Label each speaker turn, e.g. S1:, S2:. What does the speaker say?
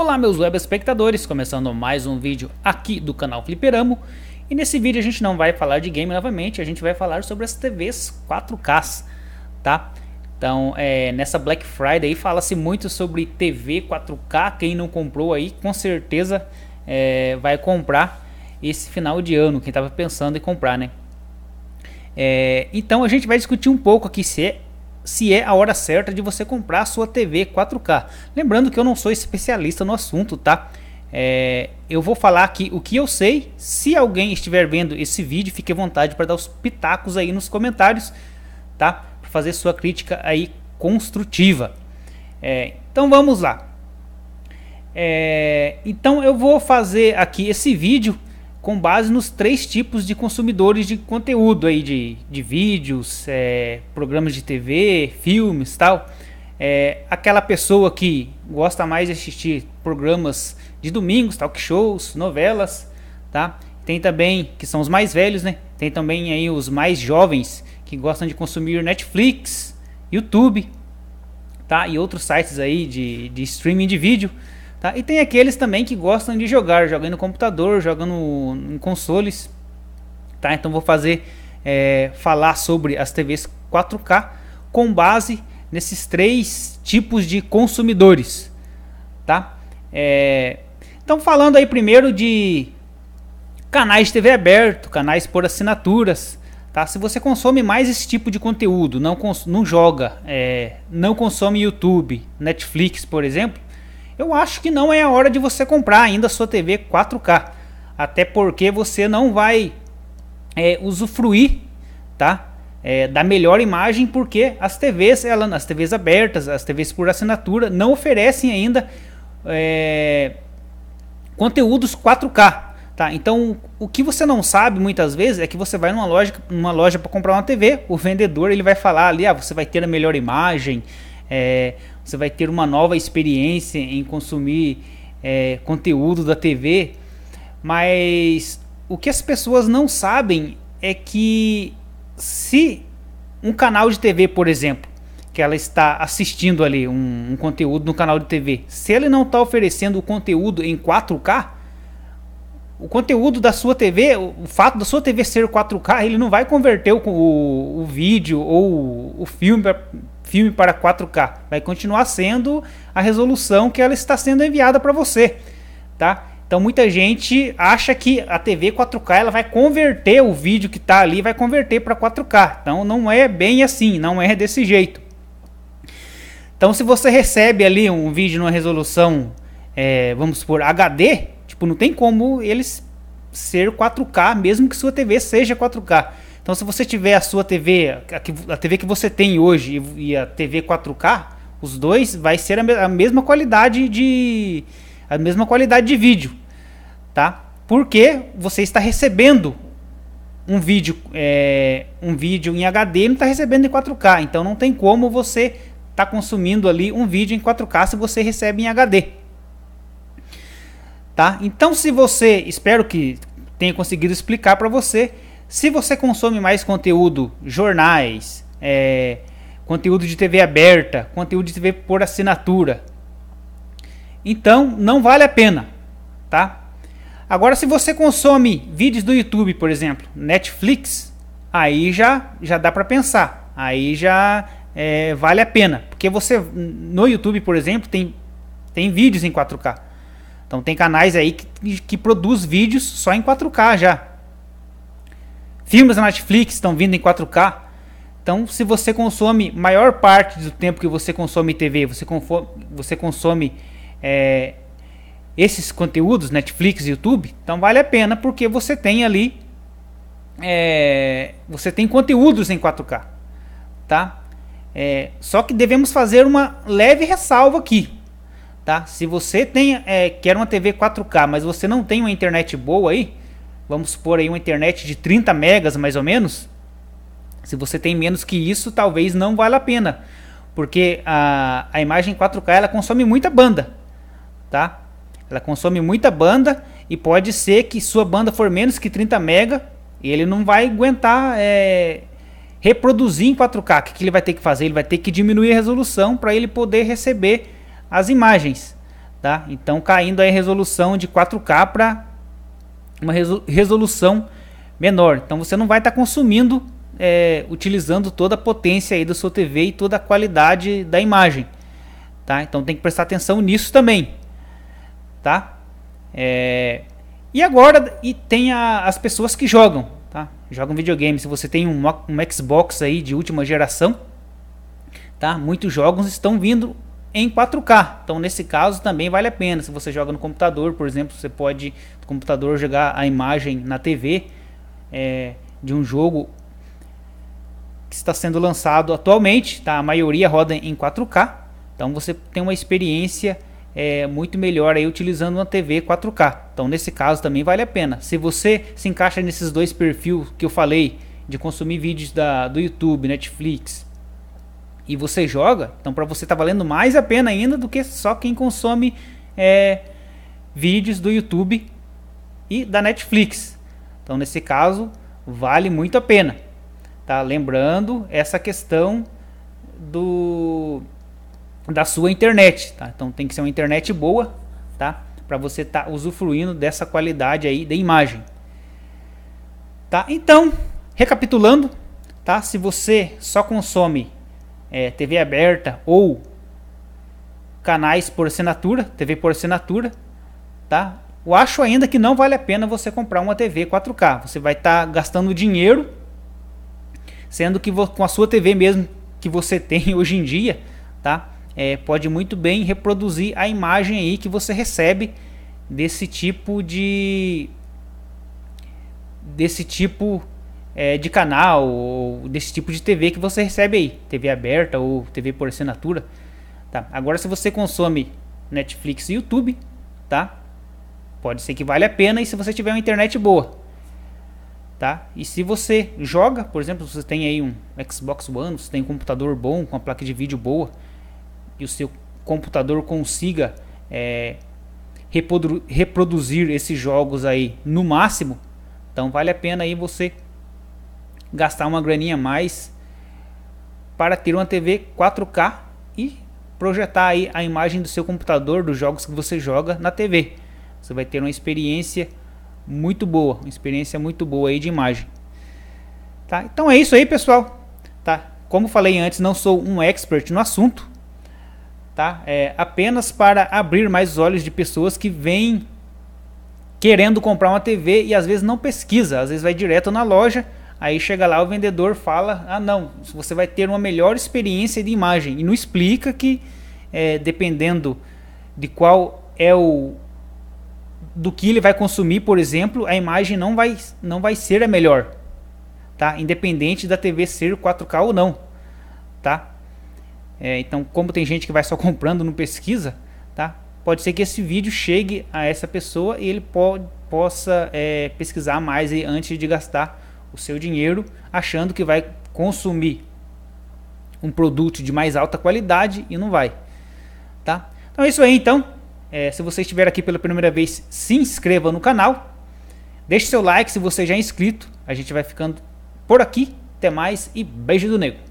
S1: Olá meus web espectadores, começando mais um vídeo aqui do canal Fliperamo. E nesse vídeo a gente não vai falar de game novamente, a gente vai falar sobre as TVs 4K, tá? Então, é, nessa Black Friday fala-se muito sobre TV 4K, quem não comprou aí com certeza é, vai comprar esse final de ano, quem estava pensando em comprar, né? É, então a gente vai discutir um pouco aqui se é se é a hora certa de você comprar a sua TV 4K. Lembrando que eu não sou especialista no assunto, tá? É, eu vou falar aqui o que eu sei. Se alguém estiver vendo esse vídeo, fique à vontade para dar os pitacos aí nos comentários, tá? Para fazer sua crítica aí construtiva. É, então vamos lá. É, então eu vou fazer aqui esse vídeo com base nos três tipos de consumidores de conteúdo aí de, de vídeos, é, programas de TV, filmes tal. É, aquela pessoa que gosta mais de assistir programas de domingos, talk shows, novelas, tá? Tem também, que são os mais velhos, né? Tem também aí os mais jovens que gostam de consumir Netflix, YouTube, tá? E outros sites aí de, de streaming de vídeo. Tá? E tem aqueles também que gostam de jogar, jogando no computador, jogando em consoles. Tá? Então vou fazer é, falar sobre as TVs 4K com base nesses três tipos de consumidores. Tá? É, então falando aí primeiro de canais de TV aberto, canais por assinaturas. Tá? Se você consome mais esse tipo de conteúdo, não, não joga, é, não consome YouTube, Netflix, por exemplo, eu acho que não é a hora de você comprar ainda a sua TV 4K. Até porque você não vai é, usufruir tá? É, da melhor imagem, porque as TVs, ela, as TVs abertas, as TVs por assinatura, não oferecem ainda é, conteúdos 4K. Tá? Então, o que você não sabe muitas vezes é que você vai numa loja, numa loja para comprar uma TV, o vendedor ele vai falar ali, ah, você vai ter a melhor imagem, é, você vai ter uma nova experiência em consumir é, conteúdo da TV, mas o que as pessoas não sabem é que se um canal de TV, por exemplo, que ela está assistindo ali um, um conteúdo no canal de TV, se ele não está oferecendo o conteúdo em 4K, o conteúdo da sua TV, o fato da sua TV ser 4K, ele não vai converter o, o, o vídeo ou o, o filme filme para 4K. Vai continuar sendo a resolução que ela está sendo enviada para você, tá? Então muita gente acha que a TV 4K ela vai converter o vídeo que está ali, vai converter para 4K. Então não é bem assim, não é desse jeito. Então se você recebe ali um vídeo numa resolução, é, vamos supor, HD, tipo, não tem como eles ser 4K, mesmo que sua TV seja 4K. Então, se você tiver a sua TV, a TV que você tem hoje e a TV 4K, os dois vai ser a, mesma qualidade de a mesma qualidade de vídeo, tá? Porque você está recebendo um vídeo é, um vídeo em HD, não está recebendo em 4K, então não tem como você tá consumindo ali um vídeo em 4K se você recebe em HD. Tá? Então, se você, espero que tenha conseguido explicar para você se você consome mais conteúdo, jornais, é, conteúdo de TV aberta, conteúdo de TV por assinatura, então não vale a pena, tá? Agora, se você consome vídeos do YouTube, por exemplo, Netflix, aí já já dá para pensar, aí já é, vale a pena, porque você no YouTube, por exemplo, tem tem vídeos em 4K. Então tem canais aí que, que produz vídeos só em 4K já. Filmes da Netflix estão vindo em 4K. Então, se você consome maior parte do tempo que você consome TV, você, conforme, você consome é, esses conteúdos, Netflix, YouTube, então vale a pena porque você tem ali, é, você tem conteúdos em 4K, tá? É, só que devemos fazer uma leve ressalva aqui, tá? Se você tem, é, quer uma TV 4K, mas você não tem uma internet boa aí, vamos supor aí uma internet de 30 megas mais ou menos, se você tem menos que isso, talvez não valha a pena, porque a, a imagem 4K ela consome muita banda, tá? Ela consome muita banda e pode ser que sua banda for menos que 30 mega, ele não vai aguentar é, reproduzir em 4K. O que, que ele vai ter que fazer? Ele vai ter que diminuir a resolução para ele poder receber as imagens, tá? Então caindo a resolução de 4K para uma resolução menor. Então você não vai estar tá consumindo, é, utilizando toda a potência aí da sua TV e toda a qualidade da imagem. Tá? Então tem que prestar atenção nisso também. Tá? É... E agora e tem a, as pessoas que jogam. Tá? Jogam videogame. Se você tem um, um Xbox aí de última geração, tá? muitos jogos estão vindo em 4K. Então, nesse caso, também vale a pena. Se você joga no computador, por exemplo, você pode computador jogar a imagem na TV é, de um jogo que está sendo lançado atualmente. Tá? A maioria roda em 4K. Então, você tem uma experiência é, muito melhor aí utilizando uma TV 4K. Então, nesse caso, também vale a pena. Se você se encaixa nesses dois perfis que eu falei de consumir vídeos da, do YouTube, Netflix e você joga, então para você tá valendo mais a pena ainda do que só quem consome é, vídeos do YouTube e da Netflix. Então nesse caso vale muito a pena, tá? Lembrando essa questão do da sua internet, tá? Então tem que ser uma internet boa, tá? Para você estar tá usufruindo dessa qualidade aí da imagem. Tá? Então, recapitulando, tá? Se você só consome é, TV aberta ou canais por assinatura, TV por assinatura, tá? Eu acho ainda que não vale a pena você comprar uma TV 4K. Você vai estar tá gastando dinheiro, sendo que com a sua TV mesmo que você tem hoje em dia, tá? É, pode muito bem reproduzir a imagem aí que você recebe desse tipo de desse tipo é, de canal ou desse tipo de TV que você recebe aí, TV aberta ou TV por assinatura, tá? Agora se você consome Netflix e YouTube, tá? Pode ser que vale a pena e se você tiver uma internet boa, tá? E se você joga, por exemplo, você tem aí um Xbox One, você tem um computador bom com uma placa de vídeo boa e o seu computador consiga é, reprodu reproduzir esses jogos aí no máximo, então vale a pena aí você gastar uma graninha a mais para ter uma TV 4K e projetar aí a imagem do seu computador dos jogos que você joga na TV. Você vai ter uma experiência muito boa, uma experiência muito boa aí de imagem. Tá? Então é isso aí, pessoal. Tá? Como falei antes, não sou um expert no assunto. Tá? É apenas para abrir mais os olhos de pessoas que vêm querendo comprar uma TV e às vezes não pesquisa, às vezes vai direto na loja Aí chega lá, o vendedor fala: ah, não, você vai ter uma melhor experiência de imagem. E não explica que, é, dependendo de qual é o. do que ele vai consumir, por exemplo, a imagem não vai, não vai ser a melhor. Tá? Independente da TV ser 4K ou não. Tá? É, então, como tem gente que vai só comprando, não pesquisa, tá? pode ser que esse vídeo chegue a essa pessoa e ele po possa é, pesquisar mais antes de gastar o seu dinheiro achando que vai consumir um produto de mais alta qualidade e não vai. Tá? Então é isso aí então. É, se você estiver aqui pela primeira vez, se inscreva no canal. Deixe seu like se você já é inscrito. A gente vai ficando por aqui. Até mais e beijo do nego.